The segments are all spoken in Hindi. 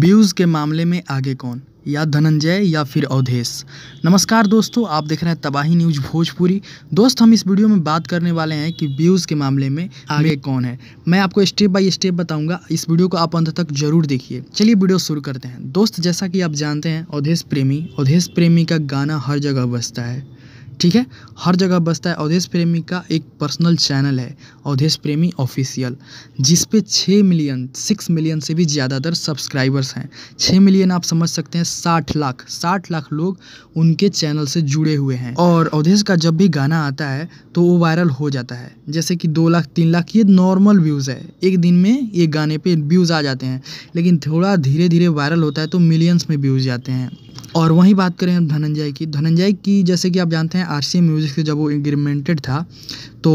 व्यूज़ के मामले में आगे कौन या धनंजय या फिर अवधेश नमस्कार दोस्तों आप देख रहे हैं तबाही न्यूज भोजपुरी दोस्त हम इस वीडियो में बात करने वाले हैं कि व्यूज़ के मामले में आगे कौन है मैं आपको स्टेप बाय स्टेप बताऊंगा इस वीडियो को आप अंत तक जरूर देखिए चलिए वीडियो शुरू करते हैं दोस्त जैसा कि आप जानते हैं अवधेश प्रेमी अवधेश प्रेमी का गाना हर जगह बसता है ठीक है हर जगह बसता है अवधेश प्रेमी का एक पर्सनल चैनल है अवधेश प्रेमी ऑफिशियल जिसपे छः मिलियन सिक्स मिलियन से भी ज़्यादातर सब्सक्राइबर्स हैं छः मिलियन आप समझ सकते हैं साठ लाख साठ लाख लोग उनके चैनल से जुड़े हुए हैं और अवधेश का जब भी गाना आता है तो वो वायरल हो जाता है जैसे कि दो लाख तीन लाख ये नॉर्मल व्यूज़ है एक दिन में ये गाने पर व्यूज़ आ जाते हैं लेकिन थोड़ा धीरे धीरे वायरल होता है तो मिलियंस में व्यूज़ जाते हैं और वहीं बात करें हम धनंजय की धनंजय की जैसे कि आप जानते हैं आर सी म्यूज़िक से जब वो इंग्रीमेंटेड था तो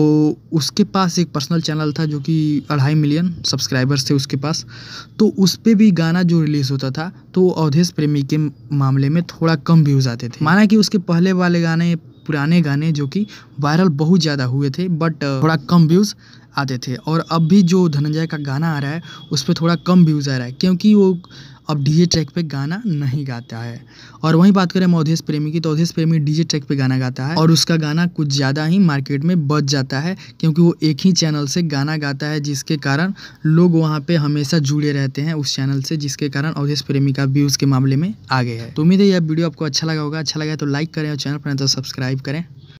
उसके पास एक पर्सनल चैनल था जो कि अढ़ाई मिलियन सब्सक्राइबर्स थे उसके पास तो उस पर भी गाना जो रिलीज़ होता था तो अवधेश प्रेमी के मामले में थोड़ा कम व्यूज़ आते थे माना कि उसके पहले वाले गाने पुराने गाने जो कि वायरल बहुत ज़्यादा हुए थे बट थोड़ा कम व्यूज़ आते थे और अब भी जो धनंजय का गाना आ रहा है उस पर थोड़ा कम व्यूज़ आ रहा है क्योंकि वो अब डीजे ट्रैक पे गाना नहीं गाता है और वहीं बात करें अवधेश प्रेमी की तो अवधेश प्रेमी डीजे ट्रैक पे गाना गाता है और उसका गाना कुछ ज़्यादा ही मार्केट में बच जाता है क्योंकि वो एक ही चैनल से गाना गाता है जिसके कारण लोग वहाँ पर हमेशा जुड़े रहते हैं उस चैनल से जिसके कारण अवधेश प्रेमी का व्यूज़ के मामले में आगे है तो उम्मीद है यह वीडियो आपको अच्छा लगा होगा अच्छा लगा तो लाइक करें और चैनल पर तो सब्सक्राइब करें